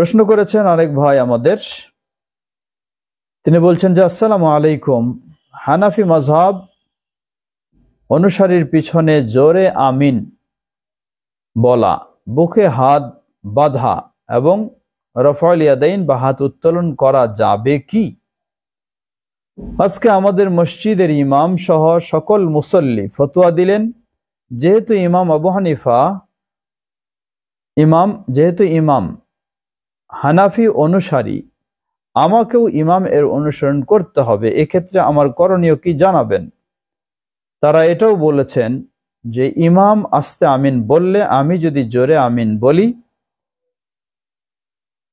প্রশ্ন করেছেন আরেক ভাই আমাদের তিনি বলছেন যে আসসালামু আলাইকুম হানাফি মাজহাব অনুসারীর পিছনে জোরে আমিন বলা বুকে হাত বাধা এবং রফল ইয়াদাইন বা হাত উত্তোলন করা যাবে কি আজকে আমাদের মসজিদের ইমাম সহ সকল মুসল্লি ফতুয়া দিলেন যেহেতু ইমাম আবু হানিফা ইমাম যেহেতু ইমাম হানাফি অনুসারী আমাকেও ইমাম এর অনুসরণ করতে হবে এক্ষেত্রে আমার করণীয় কি জানাবেন তারা এটাও বলেছেন যে ইমাম আস্তে আমিন বললে আমি যদি জোরে আমিন বলি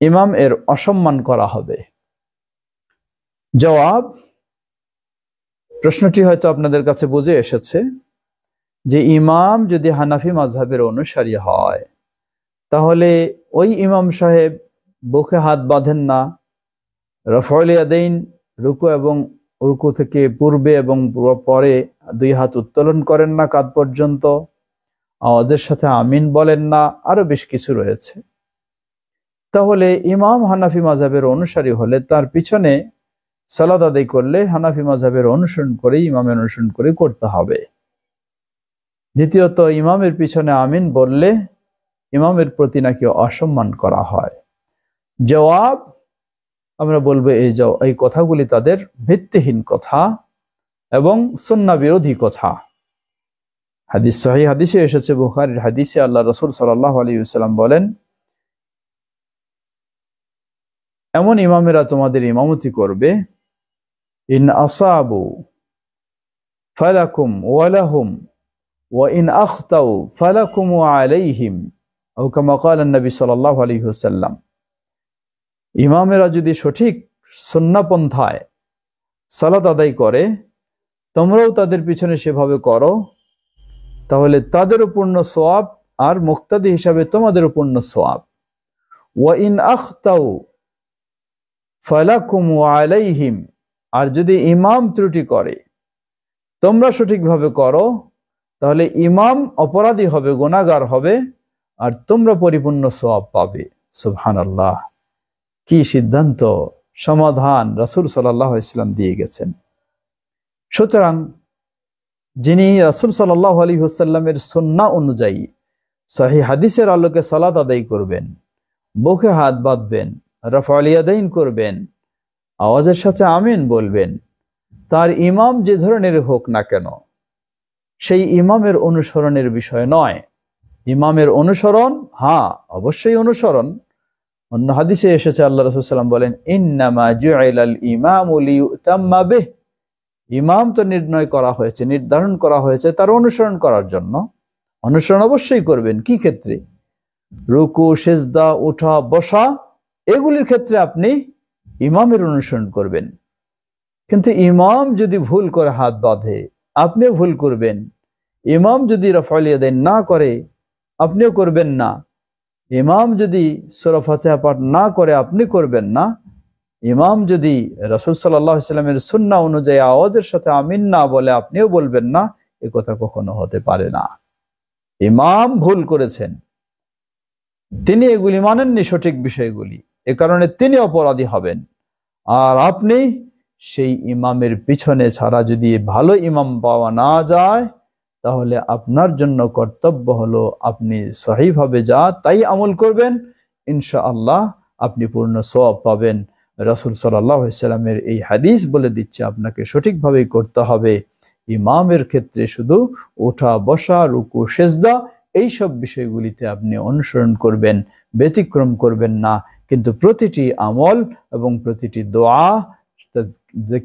ইমাম এর অসম্মান করা হবে জবাব প্রশ্নটি হয়তো আপনাদের কাছে বুঝে এসেছে যে ইমাম যদি হানাফি মাঝহাবের অনুসারী হয় তাহলে ওই ইমাম সাহেব বুকে হাত বাঁধেন না রফল রুকু এবং রুকু থেকে পূর্বে এবং পরে দুই হাত উত্তোলন করেন না কাত পর্যন্ত আওয়াজের সাথে আমিন বলেন না আরো বেশ কিছু রয়েছে তাহলে ইমাম হানাফি মাজাবের অনুসারী হলে তার পিছনে সালাদ আদায় করলে হানাফি মাজাবের অনুসরণ করে ইমামের অনুসরণ করে করতে হবে দ্বিতীয়ত ইমামের পিছনে আমিন বললে ইমামের প্রতি নাকি অসম্মান করা হয় জবাব আমরা বলবো এই এই কথাগুলি তাদের ভিত্তিহীন কথা এবং সন্না বিরোধী কথা হাদিস সহি হাদিসে এসেছে বুখারির হাদিসে আল্লাহ রসুল সাল্লাহ আলী সাল্লাম বলেন এমন ইমামেরা তোমাদের ইমামতি করবে ইন আসাবু ফালাকুম ওয়ালাহুম ওয়া ইন আখতাউ ফালাকুম ওয়া আলাইহিম ও কামা নবী সাল্লাহ আলী হুসাল্লাম ইমামেরা যদি সঠিক সন্ন্যাপন্থায় সালাত আদায় করে তোমরাও তাদের পিছনে সেভাবে করো তাহলে তাদের পূর্ণ সোয়াব আর মুক্তাদি হিসাবে তোমাদের পূর্ণ সোয়াব ওয়াইন আখতাউ ফালাকুম আলাইহিম আর যদি ইমাম ত্রুটি করে তোমরা সঠিকভাবে করো তাহলে ইমাম অপরাধী হবে গোনাগার হবে আর তোমরা পরিপূর্ণ সোয়াব পাবে সুবহান আল্লাহ কি সিদ্ধান্ত সমাধান রাসুল সাল্লাহাম ইসলাম দিয়ে গেছেন সুতরাং যিনি রাসুল সাল্লাহ আলী হুসাল্লামের সন্না অনুযায়ী সহি হাদিসের আলোকে সালাদ আদায় করবেন বুকে হাত বাঁধবেন রফালিয়াদাইন করবেন আওয়াজের সাথে আমিন বলবেন তার ইমাম যে ধরনের হোক না কেন সেই ইমামের অনুসরণের বিষয় নয় ইমামের অনুসরণ হ্যাঁ অবশ্যই অনুসরণ অন্য হাদিসে এসেছে আল্লাহ রসুলাম বলেন ইন্নামা জুআইলাল ইমাম ইউতাম্মা বিহ ইমাম তো নির্ণয় করা হয়েছে নির্ধারণ করা হয়েছে তার অনুসরণ করার জন্য অনুসরণ অবশ্যই করবেন কি ক্ষেত্রে রুকু সেজদা ওঠা বসা এগুলির ক্ষেত্রে আপনি ইমামের অনুসরণ করবেন কিন্তু ইমাম যদি ভুল করে হাত বাঁধে আপনিও ভুল করবেন ইমাম যদি রফালিয়া দেন না করে আপনিও করবেন না ইমাম যদি সোরা ফাতেহা পাঠ না করে আপনি করবেন না ইমাম যদি রসুল সাল্লাহ ইসলামের সুন্না অনুযায়ী আওয়াজের সাথে আমিন না বলে আপনিও বলবেন না এ কথা কখনো হতে পারে না ইমাম ভুল করেছেন তিনি এগুলি মানেননি সঠিক বিষয়গুলি এ কারণে তিনি অপরাধী হবেন আর আপনি সেই ইমামের পিছনে ছাড়া যদি ভালো ইমাম পাওয়া না যায় তাহলে আপনার জন্য কর্তব্য হলো আপনি সহিভাবে যা তাই আমল করবেন ইনশা আল্লাহ আপনি পূর্ণ সব পাবেন রাসুল সাল্লামের এই হাদিস বলে দিচ্ছে আপনাকে সঠিকভাবেই করতে হবে ইমামের ক্ষেত্রে শুধু ওঠা বসা রুকু সেজদা এইসব বিষয়গুলিতে আপনি অনুসরণ করবেন ব্যতিক্রম করবেন না কিন্তু প্রতিটি আমল এবং প্রতিটি দোয়া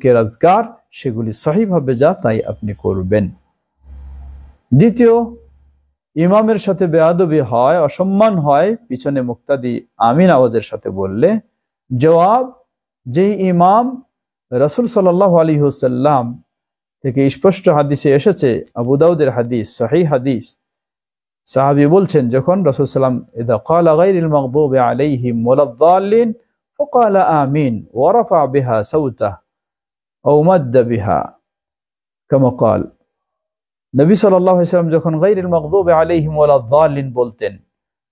কেরাজগার সেগুলি সহিভাবে যা তাই আপনি করবেন দ্বিতীয় ইমামের সাথে বেয়াদবি হয় অসম্মান হয় পিছনে মুক্তাদি আমিন আওয়াজের সাথে বললে জবাব যে ইমাম রাসুল সাল্লাল্লাহু আলাইহি ওয়াসাল্লাম থেকে স্পষ্ট হাদিসে এসেছে আবু দাউদের হাদিস সহিহ হাদিস সাহাবী বলছেন যখন রাসূল সাল্লাম ইদা قال غير المغضوب عليهم ولا الضالين فقال آمين ورفع بها صوته أو مد بها كما قال নবী সাল্লাম যখন গাইরিল মকদুব আলিহিম আল্লাহ বলতেন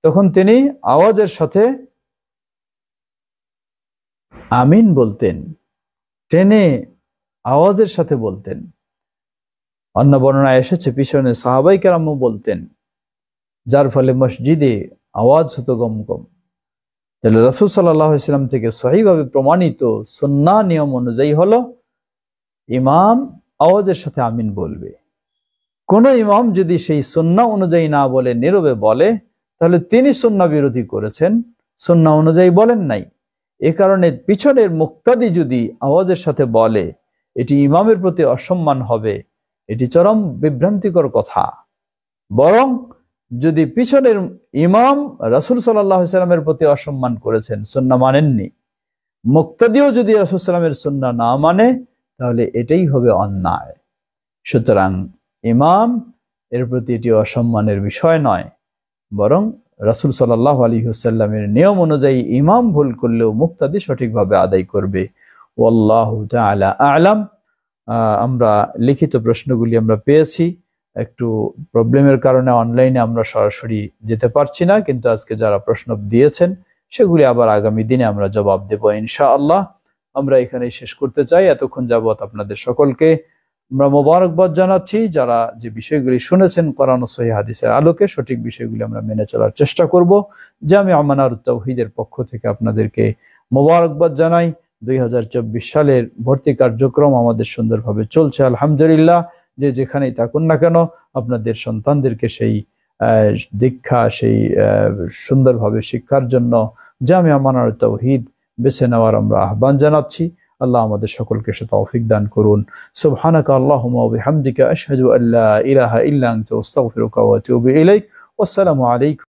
তখন তিনি আওয়াজের সাথে আমিন বলতেন ট্রেনে আওয়াজের সাথে বলতেন অন্য বর্ণনা এসেছে পিছনে সাহাবাই কেরামও বলতেন যার ফলে মসজিদে আওয়াজ হতো গম গম তাহলে রসুল সাল্লাহাম থেকে সহিভাবে প্রমাণিত সন্না নিয়ম অনুযায়ী হলো ইমাম আওয়াজের সাথে আমিন বলবে কোন ইমাম যদি সেই সন্না অনুযায়ী না বলে নীরবে বলে তাহলে তিনি সন্না বিরোধী করেছেন সন্না অনুযায়ী বলেন নাই এ কারণে পিছনের মুক্তাদি যদি আওয়াজের সাথে বলে এটি ইমামের প্রতি অসম্মান হবে এটি চরম বিভ্রান্তিকর কথা বরং যদি পিছনের ইমাম রাসুল সাল্লাহ সাল্লামের প্রতি অসম্মান করেছেন সন্না মানেননি মুক্তাদিও যদি রাসুল সাল্লামের সন্না না মানে তাহলে এটাই হবে অন্যায় সুতরাং ইমাম এর প্রতি এটি অসম্মানের বিষয় নয় বরং রাসুল সাল্লাহ আলী হুসাল্লামের নিয়ম অনুযায়ী ইমাম ভুল করলেও মুক্তাদি সঠিকভাবে আদায় করবে ওল্লাহ আলা আলাম আমরা লিখিত প্রশ্নগুলি আমরা পেয়েছি একটু প্রবলেমের কারণে অনলাইনে আমরা সরাসরি যেতে পারছি না কিন্তু আজকে যারা প্রশ্ন দিয়েছেন সেগুলি আবার আগামী দিনে আমরা জবাব দেব ইনশা আল্লাহ আমরা এখানেই শেষ করতে চাই এতক্ষণ যাবৎ আপনাদের সকলকে আমরা মোবারকবাদ জানাচ্ছি যারা যে বিষয়গুলি শুনেছেন করানো সহি হাদিসের আলোকে সঠিক বিষয়গুলি আমরা মেনে চলার চেষ্টা করব যে আমি আমানার তৌহিদের পক্ষ থেকে আপনাদেরকে মোবারকবাদ জানাই দুই সালের ভর্তি কার্যক্রম আমাদের সুন্দরভাবে চলছে আলহামদুলিল্লাহ যে যেখানেই থাকুন না কেন আপনাদের সন্তানদেরকে সেই দীক্ষা সেই সুন্দরভাবে শিক্ষার জন্য জামিয়া মানার তৌহিদ বেছে নেওয়ার আমরা আহ্বান জানাচ্ছি আল্লাহ আমাদের সকলকে সে তৌফিক দান করুন সুবহানাকা আল্লাহুম্মা ওয়া বিহামদিকা আশহাদু আল্লা ইলাহা ইল্লা আনতা আস্তাগফিরুকা ওয়া আতুবু ইলাইক ওয়াসসালামু আলাইকুম